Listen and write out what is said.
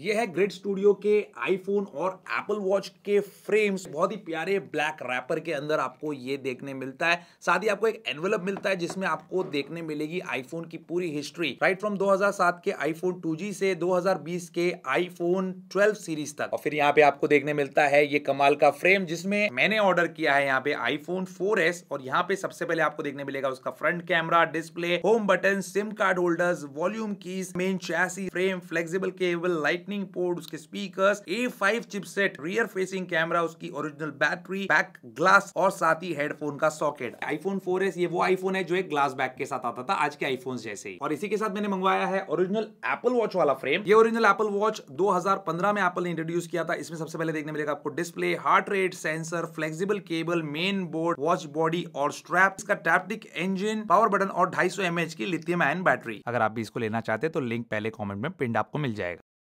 ये है Grid Studio के आईफोन और एप्पल वॉच के फ्रेम्स बहुत ही प्यारे ब्लैक रैपर के अंदर आपको ये देखने मिलता है साथ ही आपको एक एनवेलप मिलता है जिसमें आपको देखने मिलेगी आईफोन की पूरी हिस्ट्री राइट फ्रॉम 2007 के आईफोन 2G से 2020 के आईफोन 12 सीरीज तक और फिर यहाँ पे आपको देखने मिलता है ये कमाल का फ्रेम जिसमें मैंने ऑर्डर किया है यहाँ पे आईफोन फोर और यहाँ पे सबसे पहले आपको देखने मिलेगा उसका front camera display home button SIM card holders volume keys main chassis frame flexible cable light lightning port उसके speakers five chipset rear facing camera उसकी ओरिजिनल बैटरी बैक ग्लास और साथ ही हेडफोन का सॉकेट आईफोन 4s ये वो iPhone है जो एक ग्लास बैक के साथ आता था आज के आईफोन जैसे ही और इसी के साथ मैंने मंगवाया है ओरिजिनल एप्पल वॉच वाला फ्रेम ये ओरिजिनल एप्पल वॉच 2015 में एप्पल ने इंट्रोड्यूस किया था इसमें सबसे पहले देखने मिलेगा आपको display heart rate sensor flexible cable main board watch body और स्ट्रैप इसका टैप्टिक इंजन पावर बटन और ढाई सौ की लिथियम आयन बैटरी अगर आप भी इसको लेना चाहते हैं तो लिंक पहले कॉमेंट में पिंड आपको मिल जाएगा